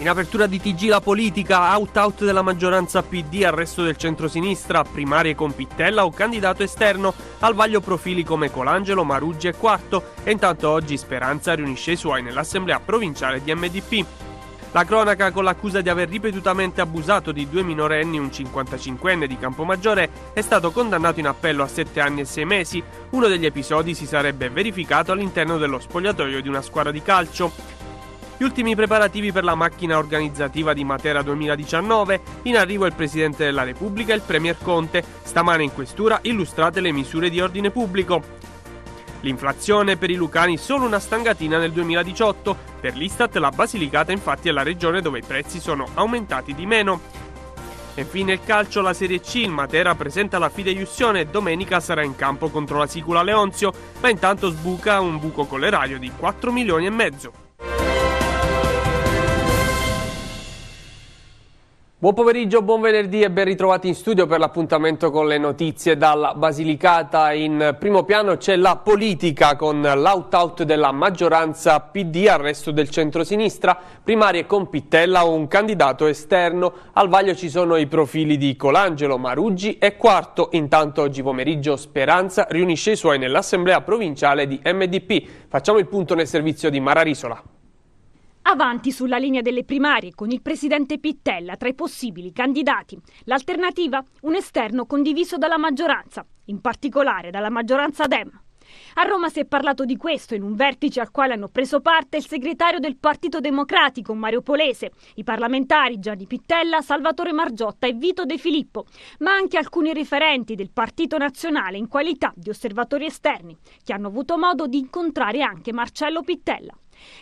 In apertura di TG la politica, out-out della maggioranza PD, arresto del centro-sinistra, primarie con Pittella o candidato esterno, al vaglio profili come Colangelo, Maruggi e Quarto, e intanto oggi Speranza riunisce i suoi nell'assemblea provinciale di MDP. La cronaca con l'accusa di aver ripetutamente abusato di due minorenni, un 55enne di Campomaggiore, è stato condannato in appello a 7 anni e 6 mesi. Uno degli episodi si sarebbe verificato all'interno dello spogliatoio di una squadra di calcio. Gli ultimi preparativi per la macchina organizzativa di Matera 2019, in arrivo il Presidente della Repubblica e il Premier Conte. Stamane in questura illustrate le misure di ordine pubblico. L'inflazione per i lucani solo una stangatina nel 2018, per l'Istat la Basilicata infatti è la regione dove i prezzi sono aumentati di meno. E infine il calcio, la Serie C, il Matera presenta la fideiussione domenica sarà in campo contro la Sicula Leonzio, ma intanto sbuca un buco colerario di 4 milioni e mezzo. Buon pomeriggio, buon venerdì e ben ritrovati in studio per l'appuntamento con le notizie dalla Basilicata. In primo piano c'è la politica con l'out-out della maggioranza PD, arresto del centro-sinistra, primarie con Pittella un candidato esterno. Al vaglio ci sono i profili di Colangelo, Maruggi e Quarto. Intanto oggi pomeriggio Speranza riunisce i suoi nell'assemblea provinciale di MDP. Facciamo il punto nel servizio di Mararisola. Avanti sulla linea delle primarie con il presidente Pittella tra i possibili candidati. L'alternativa? Un esterno condiviso dalla maggioranza, in particolare dalla maggioranza Dem. A Roma si è parlato di questo in un vertice al quale hanno preso parte il segretario del Partito Democratico Mario Polese, i parlamentari Gianni Pittella, Salvatore Margiotta e Vito De Filippo, ma anche alcuni referenti del Partito Nazionale in qualità di osservatori esterni, che hanno avuto modo di incontrare anche Marcello Pittella.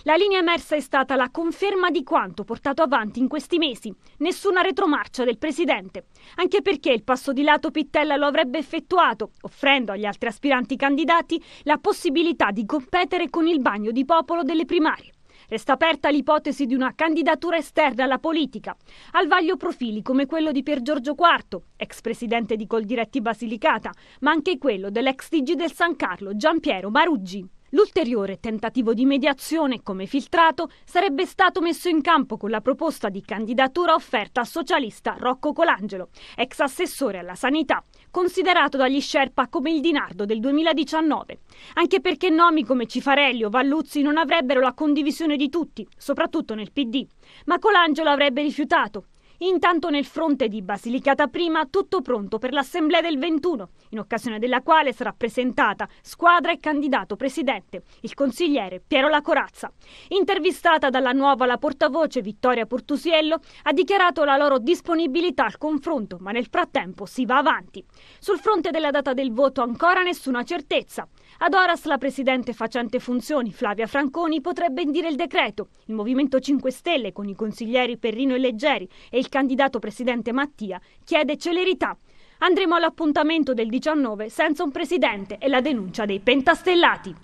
La linea emersa è stata la conferma di quanto portato avanti in questi mesi. Nessuna retromarcia del Presidente. Anche perché il passo di lato Pittella lo avrebbe effettuato, offrendo agli altri aspiranti candidati la possibilità di competere con il bagno di popolo delle primarie. Resta aperta l'ipotesi di una candidatura esterna alla politica, al vaglio profili come quello di Pier Giorgio IV, ex presidente di Coldiretti Basilicata, ma anche quello dell'ex DG del San Carlo, Giampiero Maruggi. L'ulteriore tentativo di mediazione, come filtrato, sarebbe stato messo in campo con la proposta di candidatura offerta al socialista Rocco Colangelo, ex assessore alla sanità, considerato dagli Sherpa come il dinardo del 2019, anche perché nomi come Cifarelli o Valluzzi non avrebbero la condivisione di tutti, soprattutto nel PD, ma Colangelo avrebbe rifiutato Intanto nel fronte di Basilicata Prima tutto pronto per l'assemblea del 21, in occasione della quale sarà presentata squadra e candidato presidente, il consigliere Piero Lacorazza. Intervistata dalla nuova la portavoce Vittoria Portusiello, ha dichiarato la loro disponibilità al confronto, ma nel frattempo si va avanti. Sul fronte della data del voto ancora nessuna certezza. Ad Oras la presidente facente funzioni Flavia Franconi potrebbe indire il decreto. Il Movimento 5 Stelle con i consiglieri Perrino e Leggeri e il il candidato presidente Mattia chiede celerità. Andremo all'appuntamento del 19 senza un presidente e la denuncia dei pentastellati.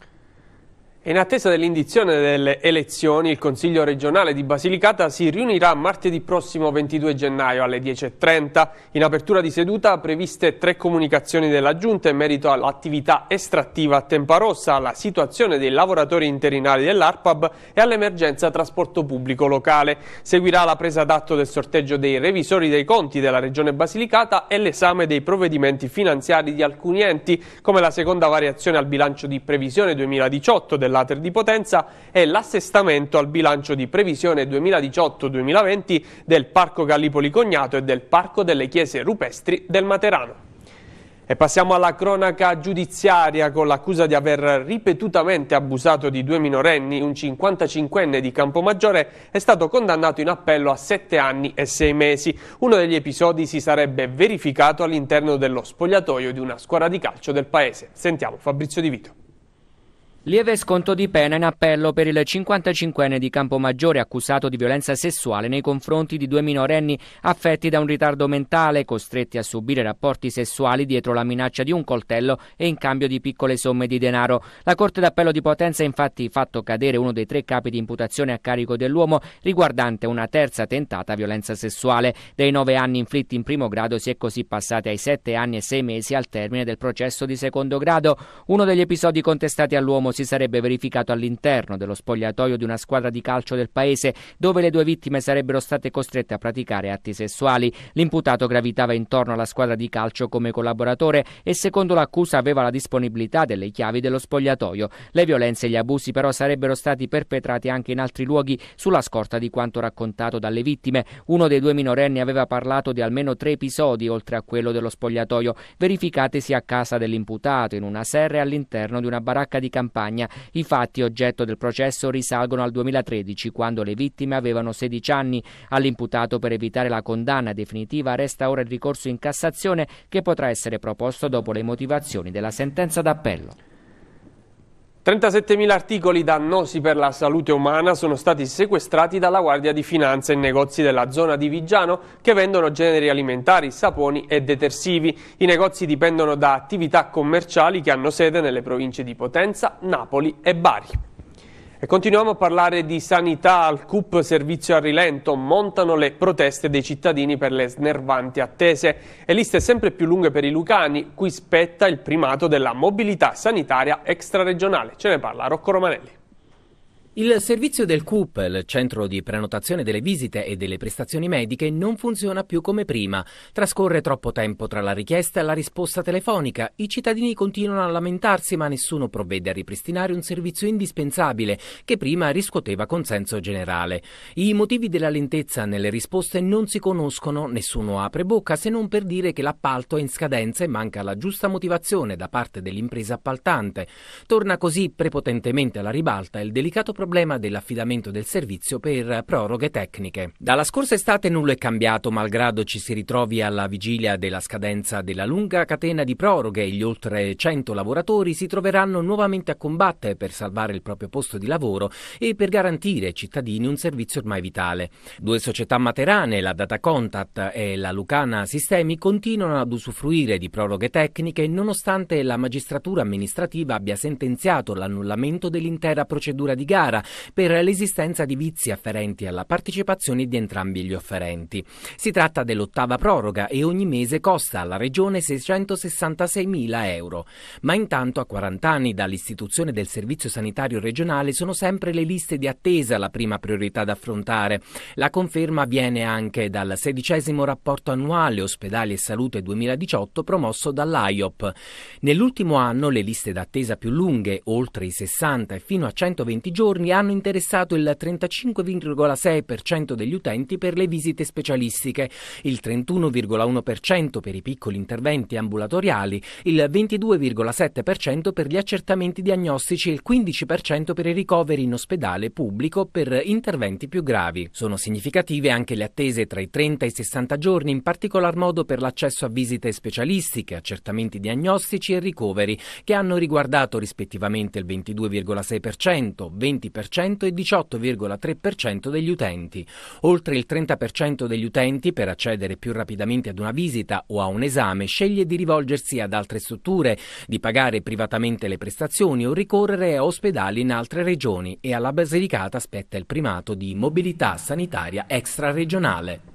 In attesa dell'indizione delle elezioni, il Consiglio regionale di Basilicata si riunirà martedì prossimo 22 gennaio alle 10.30. In apertura di seduta previste tre comunicazioni della Giunta in merito all'attività estrattiva a Tempa Rossa, alla situazione dei lavoratori interinali dell'ARPAB e all'emergenza trasporto pubblico locale. Seguirà la presa d'atto del sorteggio dei revisori dei conti della Regione Basilicata e l'esame dei provvedimenti finanziari di alcuni enti, come la seconda variazione al bilancio di previsione 2018 della later di potenza e l'assestamento al bilancio di previsione 2018-2020 del Parco Gallipoli Cognato e del Parco delle Chiese Rupestri del Materano. E passiamo alla cronaca giudiziaria con l'accusa di aver ripetutamente abusato di due minorenni, un 55enne di Campomaggiore è stato condannato in appello a 7 anni e 6 mesi. Uno degli episodi si sarebbe verificato all'interno dello spogliatoio di una squadra di calcio del paese. Sentiamo Fabrizio Di Vito. Lieve sconto di pena in appello per il 55enne di Campomaggiore accusato di violenza sessuale nei confronti di due minorenni affetti da un ritardo mentale, costretti a subire rapporti sessuali dietro la minaccia di un coltello e in cambio di piccole somme di denaro. La Corte d'Appello di Potenza ha infatti fatto cadere uno dei tre capi di imputazione a carico dell'uomo riguardante una terza tentata violenza sessuale. Dei nove anni inflitti in primo grado si è così passati ai sette anni e sei mesi al termine del processo di secondo grado. Uno degli episodi contestati all'uomo si sarebbe verificato all'interno dello spogliatoio di una squadra di calcio del paese, dove le due vittime sarebbero state costrette a praticare atti sessuali. L'imputato gravitava intorno alla squadra di calcio come collaboratore e secondo l'accusa aveva la disponibilità delle chiavi dello spogliatoio. Le violenze e gli abusi però sarebbero stati perpetrati anche in altri luoghi sulla scorta di quanto raccontato dalle vittime. Uno dei due minorenni aveva parlato di almeno tre episodi oltre a quello dello spogliatoio, verificatesi a casa dell'imputato in una serra all'interno di una baracca di campagna Spagna. I fatti oggetto del processo risalgono al 2013, quando le vittime avevano 16 anni. All'imputato per evitare la condanna definitiva resta ora il ricorso in Cassazione che potrà essere proposto dopo le motivazioni della sentenza d'appello. 37.000 articoli dannosi per la salute umana sono stati sequestrati dalla Guardia di Finanza in negozi della zona di Vigiano che vendono generi alimentari, saponi e detersivi. I negozi dipendono da attività commerciali che hanno sede nelle province di Potenza, Napoli e Bari. E continuiamo a parlare di sanità al CUP servizio a rilento. Montano le proteste dei cittadini per le snervanti attese e liste sempre più lunghe per i lucani. cui spetta il primato della mobilità sanitaria extraregionale. Ce ne parla Rocco Romanelli. Il servizio del CUP, il centro di prenotazione delle visite e delle prestazioni mediche, non funziona più come prima. Trascorre troppo tempo tra la richiesta e la risposta telefonica. I cittadini continuano a lamentarsi, ma nessuno provvede a ripristinare un servizio indispensabile che prima riscuoteva consenso generale. I motivi della lentezza nelle risposte non si conoscono, nessuno apre bocca se non per dire che l'appalto è in scadenza e manca la giusta motivazione da parte dell'impresa appaltante. Torna così prepotentemente alla ribalta il delicato problema problema dell'affidamento del servizio per proroghe tecniche. Dalla scorsa estate nulla è cambiato, malgrado ci si ritrovi alla vigilia della scadenza della lunga catena di proroghe e gli oltre 100 lavoratori si troveranno nuovamente a combattere per salvare il proprio posto di lavoro e per garantire ai cittadini un servizio ormai vitale. Due società materane, la Data Contact e la Lucana Sistemi, continuano ad usufruire di proroghe tecniche nonostante la magistratura amministrativa abbia sentenziato l'annullamento dell'intera procedura di gara gara per l'esistenza di vizi afferenti alla partecipazione di entrambi gli offerenti. Si tratta dell'ottava proroga e ogni mese costa alla Regione 666.000 euro. Ma intanto a 40 anni dall'istituzione del Servizio Sanitario Regionale sono sempre le liste di attesa la prima priorità da affrontare. La conferma viene anche dal sedicesimo rapporto annuale Ospedali e Salute 2018 promosso dall'AIOP. Nell'ultimo anno le liste d'attesa più lunghe, oltre i 60 e fino a 120 giorni, interni hanno interessato il 35,6% degli utenti per le visite specialistiche, il 31,1% per i piccoli interventi ambulatoriali, il 22,7% per gli accertamenti diagnostici e il 15% per i ricoveri in ospedale pubblico per interventi più gravi. Sono significative anche le attese tra i 30 e i 60 giorni, in particolar modo per l'accesso a visite specialistiche, accertamenti diagnostici e ricoveri, che hanno riguardato rispettivamente il 22,6%, 20% e 18,3% degli utenti. Oltre il 30% degli utenti, per accedere più rapidamente ad una visita o a un esame, sceglie di rivolgersi ad altre strutture, di pagare privatamente le prestazioni o ricorrere a ospedali in altre regioni e alla Basilicata spetta il primato di mobilità sanitaria extraregionale.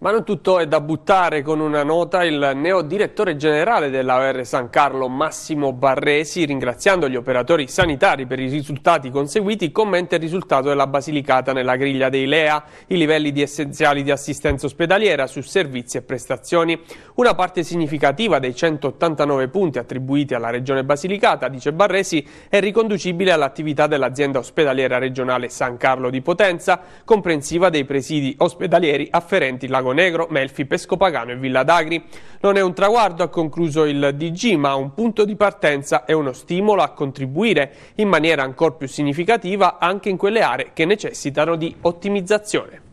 Ma non tutto è da buttare con una nota il neo direttore generale dell'AR San Carlo Massimo Barresi, ringraziando gli operatori sanitari per i risultati conseguiti, commenta il risultato della Basilicata nella griglia dei LEA, i livelli di essenziali di assistenza ospedaliera su servizi e prestazioni. Una parte significativa dei 189 punti attribuiti alla Regione Basilicata, dice Barresi, è riconducibile all'attività dell'azienda ospedaliera regionale San Carlo di Potenza, comprensiva dei presidi ospedalieri afferenti Lago Lago Negro, Melfi, Pescopagano e Villa d'Agri. Non è un traguardo, ha concluso il DG, ma un punto di partenza e uno stimolo a contribuire in maniera ancora più significativa anche in quelle aree che necessitano di ottimizzazione.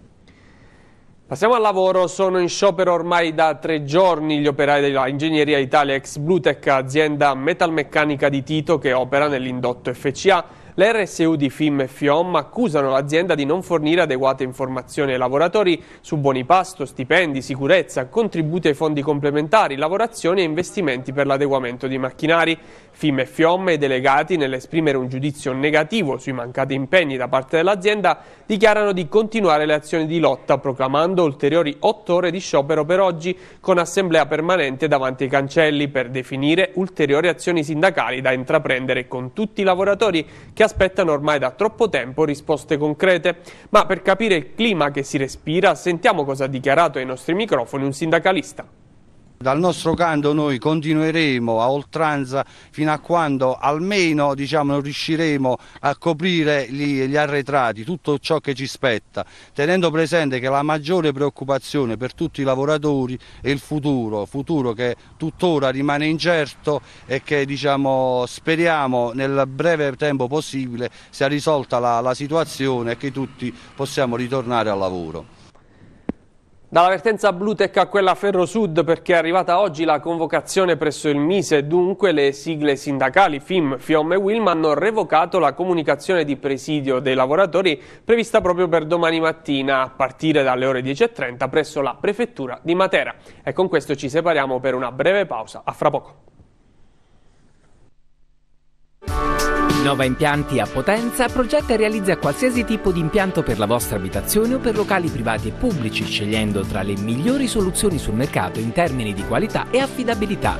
Passiamo al lavoro, sono in sciopero ormai da tre giorni gli operai della Ingegneria Italia ex Blutec, azienda metalmeccanica di Tito che opera nell'indotto FCA. Le RSU di FIM e FIOM accusano l'azienda di non fornire adeguate informazioni ai lavoratori su buoni pasto, stipendi, sicurezza, contributi ai fondi complementari, lavorazioni e investimenti per l'adeguamento di macchinari. Fim e Fiom e i delegati, nell'esprimere un giudizio negativo sui mancati impegni da parte dell'azienda, dichiarano di continuare le azioni di lotta, proclamando ulteriori otto ore di sciopero per oggi, con assemblea permanente davanti ai cancelli, per definire ulteriori azioni sindacali da intraprendere con tutti i lavoratori che aspettano ormai da troppo tempo risposte concrete. Ma per capire il clima che si respira, sentiamo cosa ha dichiarato ai nostri microfoni un sindacalista. Dal nostro canto noi continueremo a oltranza fino a quando almeno diciamo, non riusciremo a coprire gli, gli, arretrati, tutto ciò che ci spetta, tenendo presente che la maggiore preoccupazione per tutti i lavoratori è il futuro, futuro che tuttora rimane incerto e che diciamo, speriamo nel breve tempo possibile sia risolta la, la situazione e che tutti possiamo ritornare al lavoro. Dalla vertenza Blutech a quella Ferrosud perché è arrivata oggi la convocazione presso il Mise, dunque le sigle sindacali FIM, FIOM e WILM hanno revocato la comunicazione di presidio dei lavoratori prevista proprio per domani mattina a partire dalle ore 10.30 presso la Prefettura di Matera. E con questo ci separiamo per una breve pausa, a fra poco. Innova Impianti a Potenza progetta e realizza qualsiasi tipo di impianto per la vostra abitazione o per locali privati e pubblici, scegliendo tra le migliori soluzioni sul mercato in termini di qualità e affidabilità.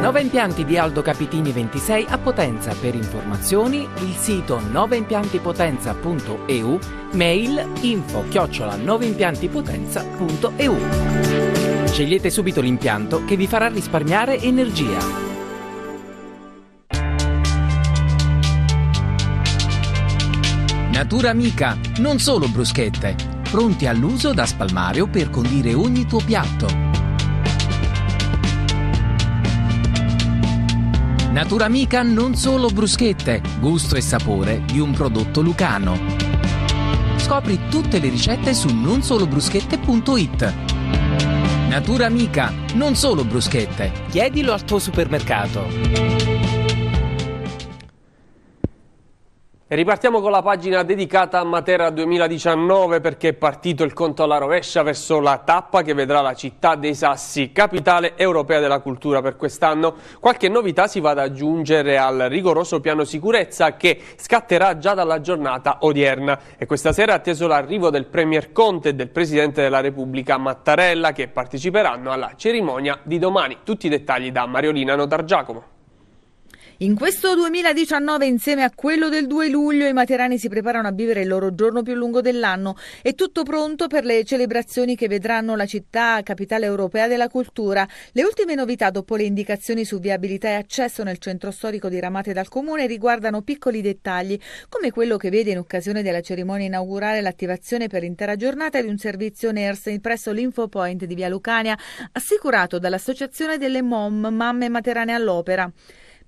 Nova Impianti di Aldo Capitini 26 a Potenza. Per informazioni il sito novaimpiantipotenza.eu, mail info chiocciola novaimpiantipotenza.eu. Scegliete subito l'impianto che vi farà risparmiare energia. Natura Amica, non solo bruschette, pronti all'uso da spalmare o per condire ogni tuo piatto. Natura Amica non solo bruschette, gusto e sapore di un prodotto lucano. Scopri tutte le ricette su nonsolobruschette.it. Natura Amica, non solo bruschette. Chiedilo al tuo supermercato. ripartiamo con la pagina dedicata a Matera 2019 perché è partito il conto alla rovescia verso la tappa che vedrà la città dei Sassi, capitale europea della cultura per quest'anno. Qualche novità si va ad aggiungere al rigoroso piano sicurezza che scatterà già dalla giornata odierna e questa sera è atteso l'arrivo del Premier Conte e del Presidente della Repubblica Mattarella che parteciperanno alla cerimonia di domani. Tutti i dettagli da Mariolina Notar Giacomo. In questo 2019, insieme a quello del 2 luglio, i materani si preparano a vivere il loro giorno più lungo dell'anno. È tutto pronto per le celebrazioni che vedranno la città capitale europea della cultura. Le ultime novità, dopo le indicazioni su viabilità e accesso nel centro storico diramate dal comune, riguardano piccoli dettagli, come quello che vede in occasione della cerimonia inaugurale l'attivazione per l'intera giornata di un servizio NERS presso l'Infopoint di Via Lucania, assicurato dall'Associazione delle MOM, Mamme Materane all'Opera.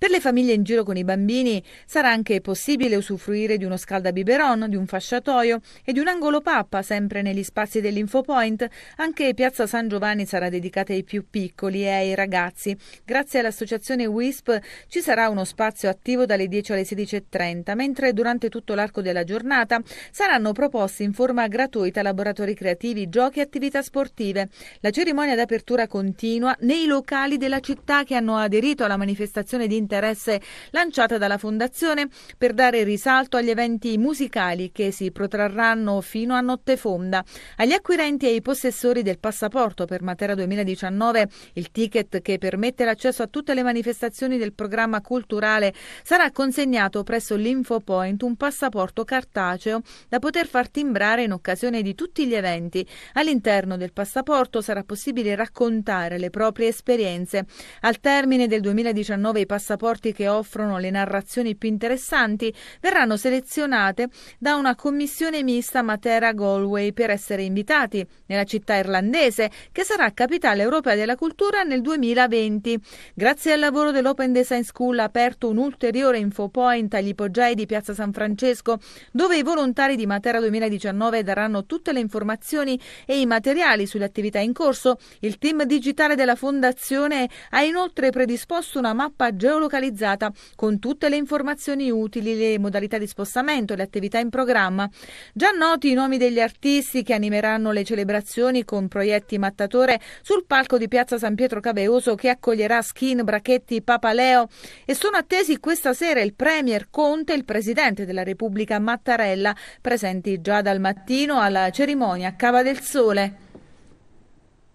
Per le famiglie in giro con i bambini sarà anche possibile usufruire di uno scaldabiberon, di un fasciatoio e di un angolo pappa, sempre negli spazi dell'Infopoint. Anche Piazza San Giovanni sarà dedicata ai più piccoli e ai ragazzi. Grazie all'associazione WISP ci sarà uno spazio attivo dalle 10 alle 16.30, mentre durante tutto l'arco della giornata saranno proposti in forma gratuita laboratori creativi, giochi e attività sportive. La cerimonia d'apertura continua nei locali della città che hanno aderito alla manifestazione di interesse interesse lanciata dalla Fondazione per dare risalto agli eventi musicali che si protrarranno fino a notte fonda. Agli acquirenti e ai possessori del passaporto per Matera 2019, il ticket che permette l'accesso a tutte le manifestazioni del programma culturale, sarà consegnato presso l'InfoPoint un passaporto cartaceo da poter far timbrare in occasione di tutti gli eventi. All'interno del passaporto sarà possibile raccontare le proprie esperienze. Al termine del 2019 i passaporti rapporti che offrono le narrazioni più interessanti verranno selezionate da una commissione mista Matera-Galway per essere invitati nella città irlandese che sarà capitale europea della cultura nel 2020. Grazie al lavoro dell'Open Design School ha aperto un ulteriore infopoint agli Poggei di Piazza San Francesco dove i volontari di Matera 2019 daranno tutte le informazioni e i materiali sulle attività in corso. Il team digitale della fondazione ha inoltre predisposto una mappa geolocalizzata localizzata con tutte le informazioni utili, le modalità di spostamento, le attività in programma. Già noti i nomi degli artisti che animeranno le celebrazioni con proietti mattatore sul palco di Piazza San Pietro Cabeoso che accoglierà Skin, Brachetti, Papaleo e sono attesi questa sera il Premier Conte e il Presidente della Repubblica Mattarella, presenti già dal mattino alla cerimonia Cava del Sole.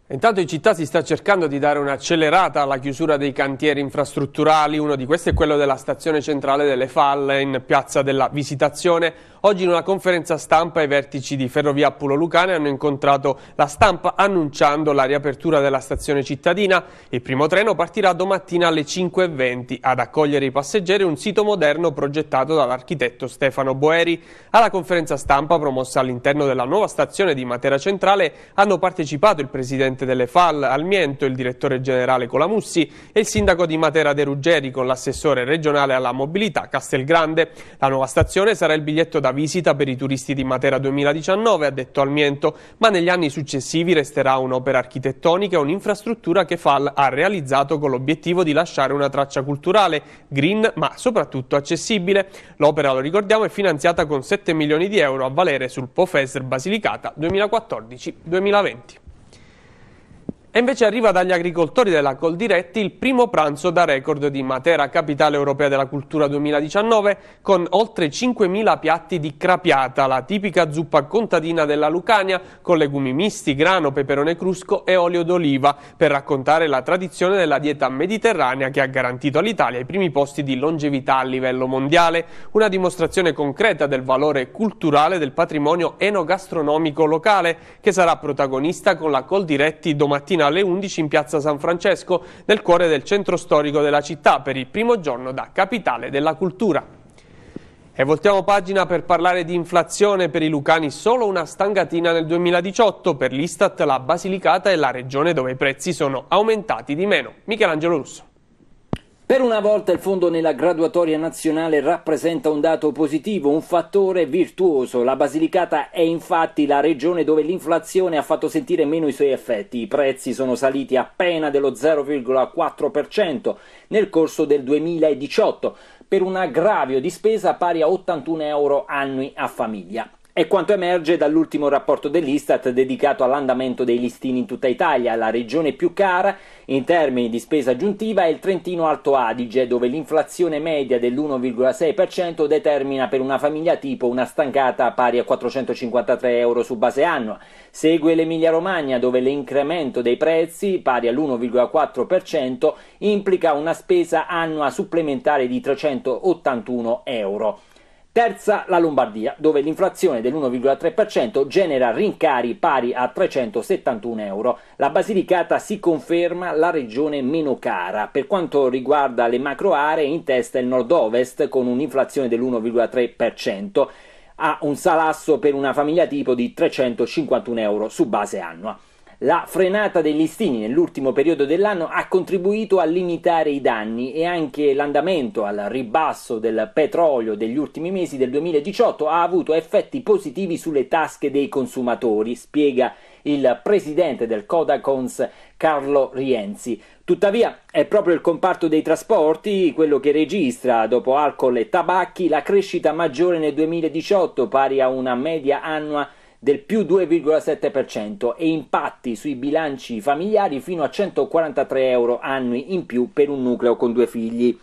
Intanto in città si sta cercando di dare un'accelerata alla chiusura dei cantieri infrastrutturali, uno di questi è quello della stazione centrale delle Falle in piazza della Visitazione. Oggi in una conferenza stampa i vertici di Ferrovia Pulo Lucane hanno incontrato la stampa annunciando la riapertura della stazione cittadina. Il primo treno partirà domattina alle 5.20 ad accogliere i passeggeri un sito moderno progettato dall'architetto Stefano Boeri. Alla conferenza stampa promossa all'interno della nuova stazione di Matera Centrale hanno partecipato il presidente presidente delle FAL Almiento, il direttore generale Colamussi e il sindaco di Matera De Ruggeri con l'assessore regionale alla mobilità Castelgrande. La nuova stazione sarà il biglietto da visita per i turisti di Matera 2019, ha detto Almiento, ma negli anni successivi resterà un'opera architettonica e un'infrastruttura che FAL ha realizzato con l'obiettivo di lasciare una traccia culturale, green ma soprattutto accessibile. L'opera, lo ricordiamo, è finanziata con 7 milioni di euro a valere sul POFESR Basilicata 2014-2020. E invece arriva dagli agricoltori della Coldiretti il primo pranzo da record di Matera, capitale europea della cultura 2019, con oltre 5.000 piatti di crapiata, la tipica zuppa contadina della Lucania, con legumi misti, grano, peperone crusco e olio d'oliva, per raccontare la tradizione della dieta mediterranea che ha garantito all'Italia i primi posti di longevità a livello mondiale, una dimostrazione concreta del valore culturale del patrimonio enogastronomico locale, che sarà protagonista con la Coldiretti domattina alle 11 in piazza San Francesco, nel cuore del centro storico della città, per il primo giorno da capitale della cultura. E voltiamo pagina per parlare di inflazione per i lucani, solo una stangatina nel 2018, per l'Istat la Basilicata è la regione dove i prezzi sono aumentati di meno. Michelangelo Russo. Per una volta il fondo nella graduatoria nazionale rappresenta un dato positivo, un fattore virtuoso. La Basilicata è infatti la regione dove l'inflazione ha fatto sentire meno i suoi effetti. I prezzi sono saliti appena dello 0,4% nel corso del 2018 per un aggravio di spesa pari a 81 euro annui a famiglia. È quanto emerge dall'ultimo rapporto dell'Istat dedicato all'andamento dei listini in tutta Italia. La regione più cara in termini di spesa aggiuntiva è il Trentino Alto Adige, dove l'inflazione media dell'1,6% determina per una famiglia tipo una stancata pari a 453 euro su base annua. Segue l'Emilia Romagna, dove l'incremento dei prezzi, pari all'1,4%, implica una spesa annua supplementare di 381 euro. Terza la Lombardia, dove l'inflazione dell'1,3% genera rincari pari a 371 euro. La Basilicata si conferma la regione meno cara. Per quanto riguarda le macro aree, in testa il nord-ovest con un'inflazione dell'1,3% ha un salasso per una famiglia tipo di 351 euro su base annua. La frenata dei listini nell'ultimo periodo dell'anno ha contribuito a limitare i danni e anche l'andamento al ribasso del petrolio degli ultimi mesi del 2018 ha avuto effetti positivi sulle tasche dei consumatori, spiega il presidente del Codacons Carlo Rienzi. Tuttavia è proprio il comparto dei trasporti quello che registra, dopo alcol e tabacchi, la crescita maggiore nel 2018 pari a una media annua del più 2,7% e impatti sui bilanci familiari fino a 143 euro annui in più per un nucleo con due figli.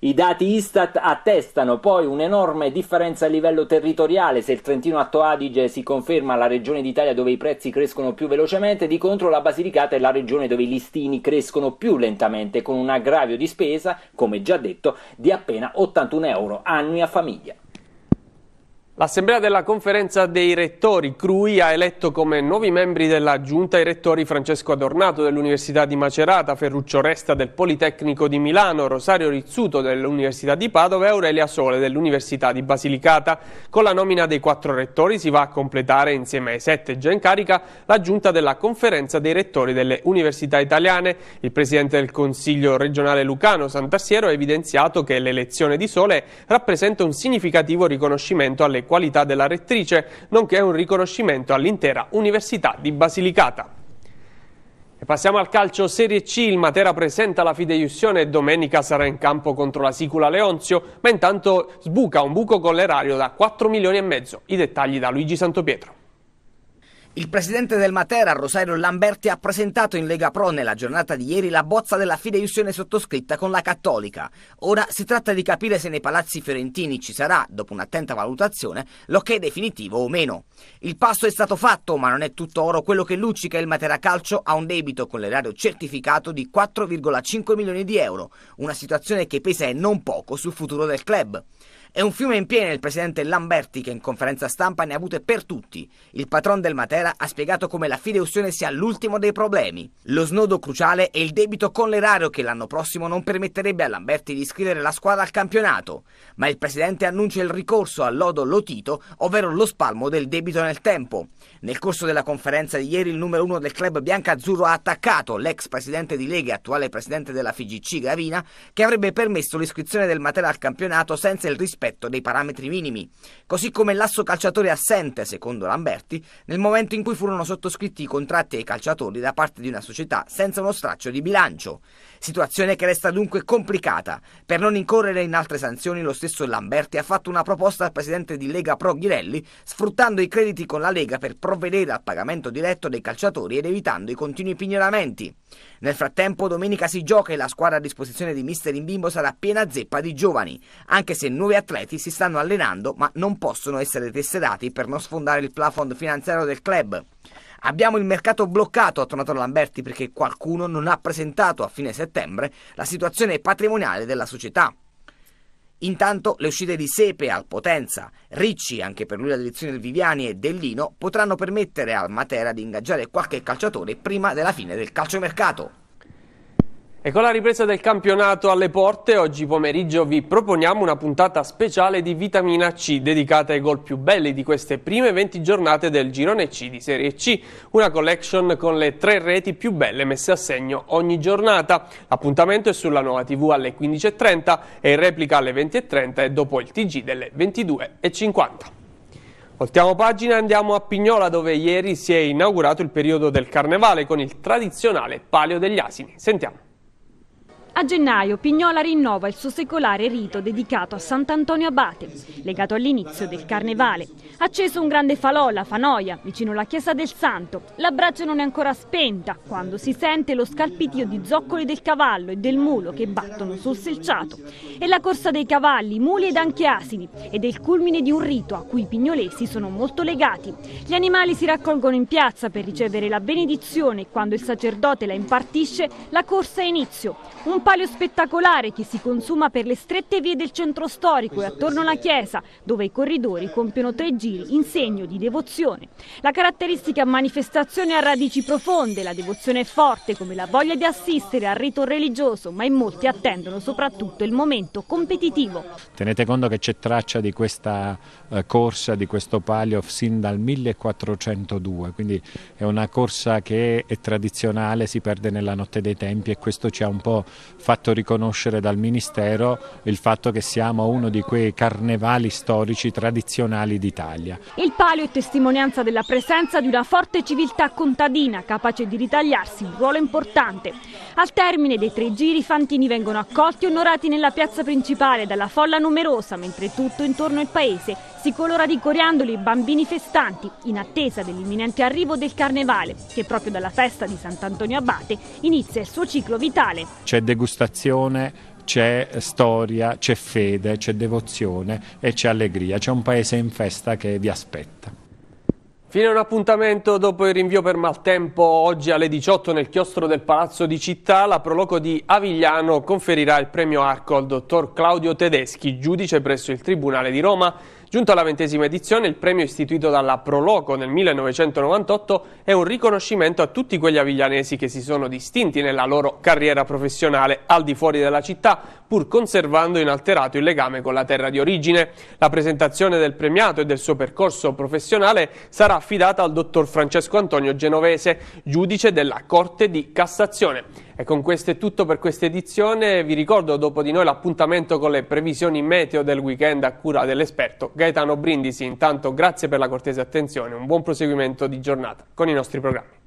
I dati Istat attestano poi un'enorme differenza a livello territoriale, se il Trentino Atto Adige si conferma la regione d'Italia dove i prezzi crescono più velocemente, di contro la Basilicata è la regione dove i listini crescono più lentamente, con un aggravio di spesa, come già detto, di appena 81 euro annui a famiglia. L'Assemblea della Conferenza dei Rettori CRUI ha eletto come nuovi membri della Giunta i rettori Francesco Adornato dell'Università di Macerata, Ferruccio Resta del Politecnico di Milano, Rosario Rizzuto dell'Università di Padova e Aurelia Sole dell'Università di Basilicata. Con la nomina dei quattro rettori si va a completare, insieme ai sette già in carica, la Giunta della Conferenza dei Rettori delle Università Italiane. Il Presidente del Consiglio regionale Lucano Santassiero ha evidenziato che l'elezione di Sole rappresenta un significativo riconoscimento alle qualità della rettrice, nonché un riconoscimento all'intera Università di Basilicata. E passiamo al calcio Serie C, il Matera presenta la fideiussione e domenica sarà in campo contro la Sicula Leonzio, ma intanto sbuca un buco con l'erario da 4 milioni e mezzo. I dettagli da Luigi Santopietro. Il presidente del Matera, Rosario Lamberti, ha presentato in Lega Pro nella giornata di ieri la bozza della fideiussione sottoscritta con la Cattolica. Ora si tratta di capire se nei palazzi fiorentini ci sarà, dopo un'attenta valutazione, l'ok definitivo o meno. Il passo è stato fatto, ma non è tutto oro quello che luccica il Matera Calcio ha un debito con l'erario certificato di 4,5 milioni di euro, una situazione che pesa e non poco sul futuro del club. È un fiume in piena il presidente Lamberti che in conferenza stampa ne ha avute per tutti. Il patron del Matera ha spiegato come la fideussione sia l'ultimo dei problemi. Lo snodo cruciale è il debito con l'erario che l'anno prossimo non permetterebbe a Lamberti di iscrivere la squadra al campionato. Ma il presidente annuncia il ricorso al lodo Lotito, ovvero lo spalmo del debito nel tempo. Nel corso della conferenza di ieri il numero uno del club bianca-azzurro ha attaccato l'ex presidente di Lega e attuale presidente della FIGC Gravina che avrebbe permesso l'iscrizione del Matera al campionato senza il rispetto rispetto dei parametri minimi, così come l'asso calciatore assente, secondo Lamberti, nel momento in cui furono sottoscritti i contratti ai calciatori da parte di una società senza uno straccio di bilancio. Situazione che resta dunque complicata. Per non incorrere in altre sanzioni, lo stesso Lamberti ha fatto una proposta al presidente di Lega Pro Ghirelli, sfruttando i crediti con la Lega per provvedere al pagamento diretto dei calciatori ed evitando i continui pignoramenti. Nel frattempo, domenica si gioca e la squadra a disposizione di Mister Imbimbo sarà piena zeppa di giovani, anche se nuovi atleti si stanno allenando ma non possono essere tesserati per non sfondare il plafond finanziario del club. Abbiamo il mercato bloccato, ha tornato Lamberti, perché qualcuno non ha presentato a fine settembre la situazione patrimoniale della società. Intanto le uscite di Sepe al Potenza, Ricci anche per lui la direzione del Viviani e Dellino potranno permettere al Matera di ingaggiare qualche calciatore prima della fine del calciomercato. E con la ripresa del campionato alle porte, oggi pomeriggio vi proponiamo una puntata speciale di Vitamina C dedicata ai gol più belli di queste prime 20 giornate del girone C di Serie C, una collection con le tre reti più belle messe a segno ogni giornata. L'appuntamento è sulla nuova TV alle 15.30 e in replica alle 20.30 e dopo il TG delle 22.50. Voltiamo pagina e andiamo a Pignola dove ieri si è inaugurato il periodo del carnevale con il tradizionale Palio degli Asini. Sentiamo. A gennaio Pignola rinnova il suo secolare rito dedicato a Sant'Antonio Abate, legato all'inizio del carnevale. Acceso un grande falò, la Fanoia, vicino alla chiesa del Santo. La braccia non è ancora spenta, quando si sente lo scalpitio di zoccoli del cavallo e del mulo che battono sul selciato. E la corsa dei cavalli, muli ed anche asini, ed è il culmine di un rito a cui i pignolesi sono molto legati. Gli animali si raccolgono in piazza per ricevere la benedizione e quando il sacerdote la impartisce, la corsa ha inizio. Un palio spettacolare che si consuma per le strette vie del centro storico e attorno alla chiesa, dove i corridori compiono tre giri in segno di devozione. La caratteristica manifestazione ha radici profonde, la devozione è forte come la voglia di assistere al rito religioso, ma in molti attendono soprattutto il momento competitivo. Tenete conto che c'è traccia di questa eh, corsa, di questo palio sin dal 1402, quindi è una corsa che è tradizionale, si perde nella notte dei tempi e questo ci ha un po' fatto riconoscere dal Ministero il fatto che siamo uno di quei carnevali storici tradizionali d'Italia. Il palio è testimonianza della presenza di una forte civiltà contadina capace di ritagliarsi un ruolo importante. Al termine dei tre giri i fantini vengono accolti e onorati nella piazza principale dalla folla numerosa, mentre tutto intorno il paese si colora di coriandoli e bambini festanti in attesa dell'imminente arrivo del carnevale, che proprio dalla festa di Sant'Antonio Abate inizia il suo ciclo vitale. C'è degustazione, c'è storia, c'è fede, c'è devozione e c'è allegria. C'è un paese in festa che vi aspetta. Fine un appuntamento dopo il rinvio per maltempo. Oggi alle 18 nel chiostro del Palazzo di Città la Proloco di Avigliano conferirà il premio Arco al dottor Claudio Tedeschi, giudice presso il Tribunale di Roma Giunto alla ventesima edizione, il premio istituito dalla Proloco nel 1998 è un riconoscimento a tutti quegli aviglianesi che si sono distinti nella loro carriera professionale al di fuori della città, pur conservando inalterato il legame con la terra di origine. La presentazione del premiato e del suo percorso professionale sarà affidata al dottor Francesco Antonio Genovese, giudice della Corte di Cassazione. E con questo è tutto per questa edizione. Vi ricordo dopo di noi l'appuntamento con le previsioni meteo del weekend a cura dell'esperto Gaetano Brindisi. Intanto grazie per la cortese attenzione, un buon proseguimento di giornata con i nostri programmi.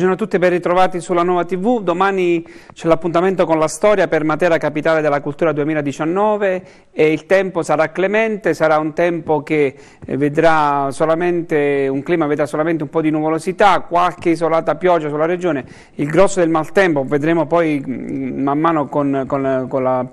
Buongiorno a tutti e ben ritrovati sulla nuova TV. Domani c'è l'appuntamento con la storia per Matera Capitale della Cultura 2019 e il tempo sarà clemente, sarà un tempo che eh, vedrà solamente un clima vedrà solamente un po' di nuvolosità, qualche isolata pioggia sulla regione, il grosso del maltempo, vedremo poi mm, man mano con, con, con la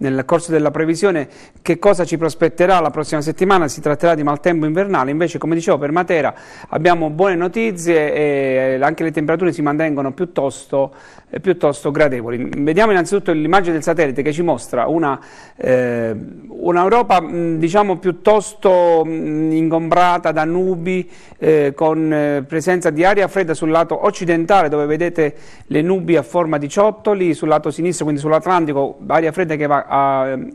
nel corso della previsione che cosa ci prospetterà la prossima settimana? Si tratterà di maltempo invernale, invece come dicevo per Matera abbiamo buone notizie e anche le temperature si mantengono piuttosto, eh, piuttosto gradevoli. Vediamo innanzitutto l'immagine del satellite che ci mostra una, eh, un'Europa diciamo, piuttosto ingombrata da nubi eh, con eh, presenza di aria fredda sul lato occidentale dove vedete le nubi a forma di ciottoli, sul lato sinistro quindi sull'Atlantico aria fredda che va a ehm,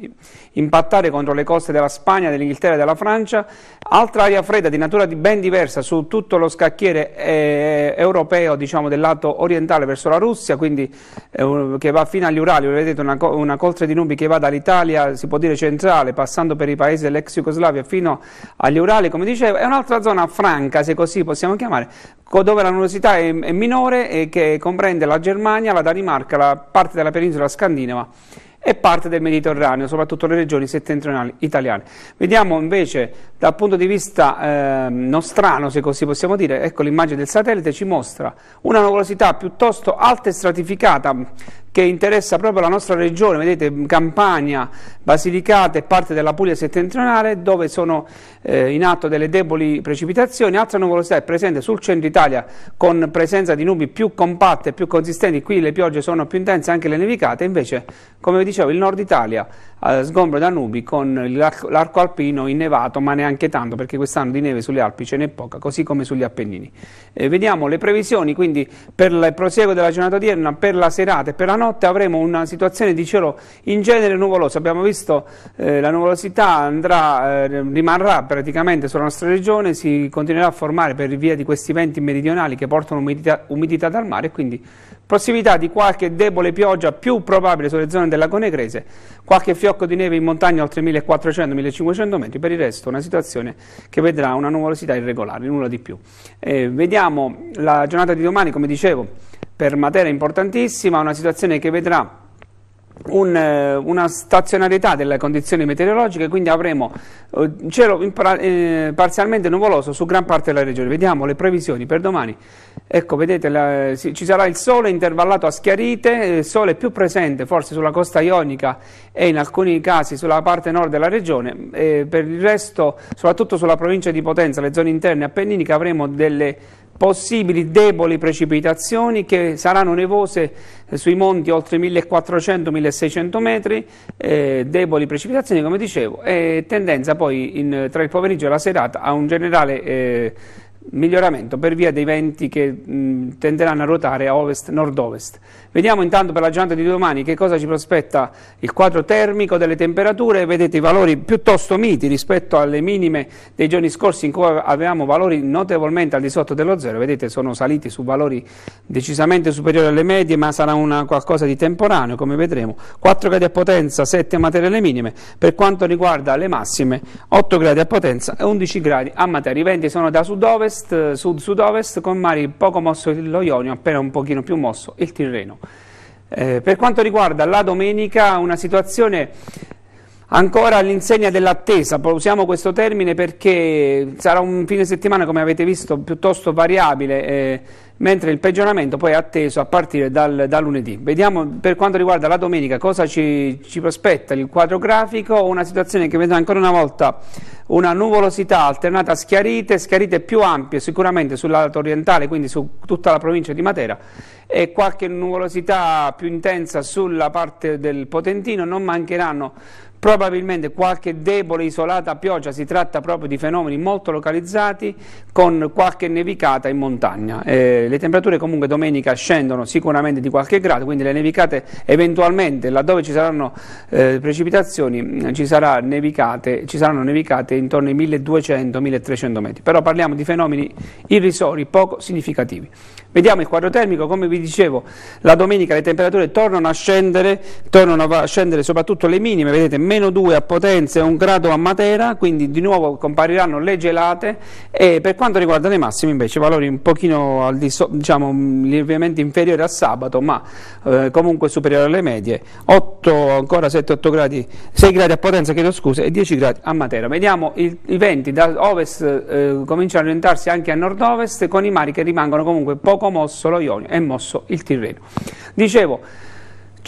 impattare contro le coste della Spagna, dell'Inghilterra e della Francia. Altra aria fredda di natura ben diversa su tutto lo scacchiere eh, europeo, diciamo del lato orientale verso la Russia, quindi eh, che va fino agli Urali, vedete una, una coltre di nubi che va dall'Italia, si può dire centrale, passando per i paesi dell'ex Jugoslavia fino agli Urali, come dicevo, è un'altra zona franca, se così possiamo chiamare, dove la numerosità è, minore e che comprende la Germania, la Danimarca, la parte della penisola scandinava e parte del Mediterraneo, soprattutto le regioni settentrionali italiane. Vediamo invece dal punto di vista eh, nostrano, se così possiamo dire, ecco l'immagine del satellite ci mostra una nuvolosità piuttosto alta e stratificata, che interessa proprio la nostra regione, vedete Campania, Basilicata e parte della Puglia settentrionale dove sono eh, in atto delle deboli precipitazioni, altra nuvolosità è presente sul centro Italia con presenza di nubi più compatte, e più consistenti, qui le piogge sono più intense, anche le nevicate, invece come vi dicevo il nord Italia eh, sgombro da nubi con l'arco alpino innevato ma neanche tanto perché quest'anno di neve sulle Alpi ce n'è poca, così come sugli Appennini. Eh, vediamo le previsioni quindi per il proseguo della giornata odierna, per la serata e per la notte notte avremo una situazione di cielo in genere nuvoloso. Abbiamo visto eh, la nuvolosità andrà, eh, rimarrà praticamente sulla nostra regione, si continuerà a formare per via di questi venti meridionali che portano umidità, umidità dal mare e quindi prossimità di qualche debole pioggia più probabile sulle zone del lago Negrese, qualche fiocco di neve in montagna oltre 1400-1500 metri, per il resto una situazione che vedrà una nuvolosità irregolare, nulla di più. Eh, vediamo la giornata di domani, come dicevo, per Matera importantissima, una situazione che vedrà un, eh, una stazionarietà delle condizioni meteorologiche, quindi avremo eh, cielo impar- eh, parzialmente nuvoloso su gran parte della regione. Vediamo le previsioni per domani. Ecco, vedete, la, eh, si, ci sarà il sole intervallato a schiarite, il sole più presente forse sulla costa ionica e in alcuni casi sulla parte nord della regione. E per il resto, soprattutto sulla provincia di Potenza, le zone interne appenniniche, avremo delle possibili deboli precipitazioni che saranno nevose eh, sui monti oltre 1400-1600 metri, eh, deboli precipitazioni come dicevo, e tendenza poi in, tra il pomeriggio e la serata a un generale eh, miglioramento per via dei venti che mh, tenderanno a ruotare a ovest-nord-ovest. ovest nord ovest Vediamo intanto per la giornata di domani che cosa ci prospetta il quadro termico delle temperature, vedete i valori piuttosto miti rispetto alle minime dei giorni scorsi in cui avevamo valori notevolmente al di sotto dello zero, vedete sono saliti su valori decisamente superiori alle medie ma sarà una, qualcosa di temporaneo come vedremo, 4 gradi a potenza, 7 a materia materiale minime, per quanto riguarda le massime 8 gradi a potenza e 11 gradi a materia, i venti sono da sud-ovest, sud-sud-ovest con mari poco mosso lo Ionio, appena un pochino più mosso il Tirreno. Eh, per quanto riguarda la domenica, una situazione Ancora all'insegna dell'attesa, usiamo questo termine perché sarà un fine settimana, come avete visto, piuttosto variabile, eh, mentre il peggioramento poi è atteso a partire dal, da lunedì. Vediamo per quanto riguarda la domenica cosa ci, ci prospetta il quadro grafico, una situazione che vede ancora una volta una nuvolosità alternata a schiarite, schiarite più ampie sicuramente sul lato orientale, quindi su tutta la provincia di Matera, e qualche nuvolosità più intensa sulla parte del Potentino, non mancheranno probabilmente qualche debole isolata pioggia, si tratta proprio di fenomeni molto localizzati con qualche nevicata in montagna. Eh, le temperature comunque domenica scendono sicuramente di qualche grado, quindi le nevicate eventualmente laddove ci saranno eh, precipitazioni mm, ci, sarà nevicate, ci, saranno nevicate intorno ai 1200-1300 metri, però parliamo di fenomeni irrisori, poco significativi. Vediamo il quadro termico, come vi dicevo la domenica le temperature tornano a scendere, tornano a scendere soprattutto le minime, vedete meno 2 a Potenza e un grado a Matera, quindi di nuovo compariranno le gelate e per quanto riguarda le massime invece valori un pochino al di so, diciamo, mm, lievemente inferiori a sabato, ma eh, comunque superiori alle medie, 8, ancora 7-8 gradi, 6 gradi a Potenza, chiedo scusa, e 10 gradi a Matera. Vediamo il, i venti da ovest eh, cominciano a orientarsi anche a nord-ovest con i mari che rimangono comunque poco mosso lo Ionio e mosso il Tirreno. Dicevo,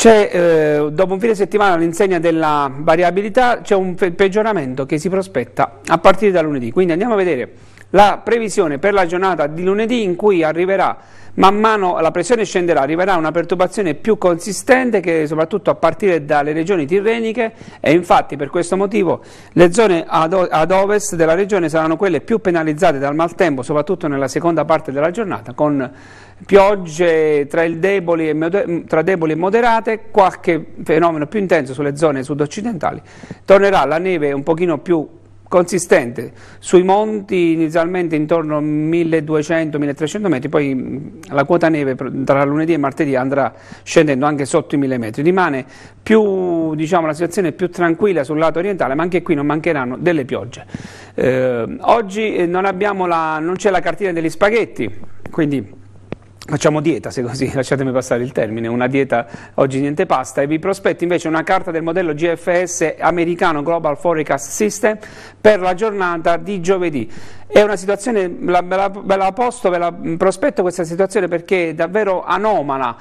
eh, dopo un fine settimana all'insegna della variabilità c'è un pe- peggioramento che si prospetta a partire da lunedì. Quindi andiamo a vedere la previsione per la giornata di lunedì in cui arriverà Man mano la pressione scenderà, arriverà una perturbazione più consistente che soprattutto a partire dalle regioni tirreniche e infatti per questo motivo le zone ad, ad ovest della regione saranno quelle più penalizzate dal maltempo, soprattutto nella seconda parte della giornata con piogge tra deboli e, tra deboli e moderate, qualche fenomeno più intenso sulle zone sud-occidentali. Tornerà la neve un pochino più consistente sui monti inizialmente intorno a 1200-1300 metri, poi mm, la quota neve tra lunedì e martedì andrà scendendo anche sotto i 1000 metri. Rimane più, diciamo, la situazione più tranquilla sul lato orientale, ma anche qui non mancheranno delle piogge. Eh, oggi eh, non, la, non c'è la cartina degli spaghetti, quindi Facciamo dieta, se così lasciatemi passare il termine, una dieta oggi niente pasta e vi prospetto invece una carta del modello GFS americano Global Forecast System per la giornata di giovedì. È una situazione, ve, la, ve, la, posto, ve la prospetto questa situazione perché è davvero anomala.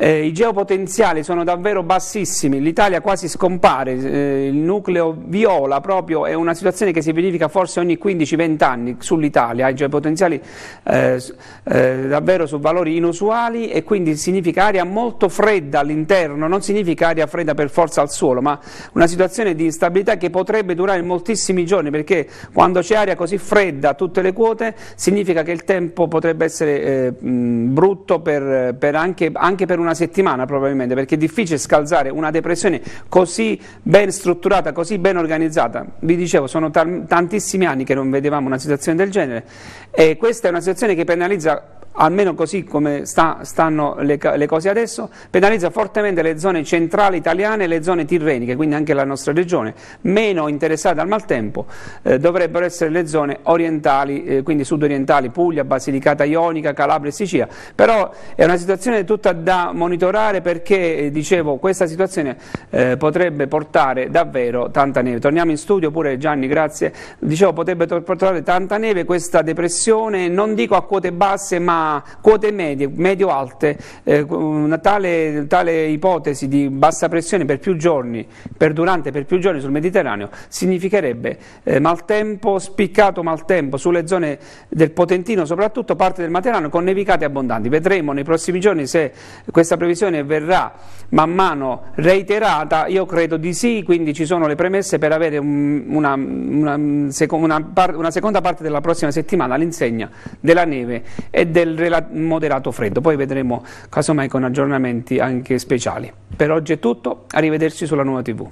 Eh, I geopotenziali sono davvero bassissimi, l'Italia quasi scompare, eh, il nucleo viola proprio è una situazione che si verifica forse ogni 15-20 anni sull'Italia, i geopotenziali eh, eh, davvero su valori inusuali e quindi significa aria molto fredda all'interno, non significa aria fredda per forza al suolo, ma una situazione di instabilità che potrebbe durare moltissimi giorni perché quando c'è aria così fredda da tutte le quote, significa che il tempo potrebbe essere eh, mh, brutto per, per anche, anche, per una settimana probabilmente, perché è difficile scalzare una depressione così ben strutturata, così ben organizzata. Vi dicevo, sono tantissimi anni che non vedevamo una situazione del genere e questa è una situazione che penalizza almeno così come sta, stanno le, le, cose adesso, penalizza fortemente le zone centrali italiane e le zone tirreniche, quindi anche la nostra regione, meno interessate al maltempo eh, dovrebbero essere le zone orientali, eh, quindi sudorientali, Puglia, Basilicata Ionica, Calabria e Sicilia, però è una situazione tutta da monitorare perché, eh, dicevo, questa situazione eh, potrebbe portare davvero tanta neve. Torniamo in studio pure Gianni, grazie, dicevo potrebbe portare tanta neve questa depressione, non dico a quote basse ma quote medie, medio-alte, eh, una tale, tale, ipotesi di bassa pressione per più giorni, perdurante per più giorni sul Mediterraneo, significherebbe eh, maltempo, spiccato maltempo sulle zone del Potentino, soprattutto parte del Materano, con nevicate abbondanti. Vedremo nei prossimi giorni se questa previsione verrà man mano reiterata, io credo di sì, quindi ci sono le premesse per avere un, una, una, una, una seconda parte della prossima settimana all'insegna della neve e del moderato freddo, poi vedremo casomai con aggiornamenti anche speciali. Per oggi è tutto, arrivederci sulla nuova TV.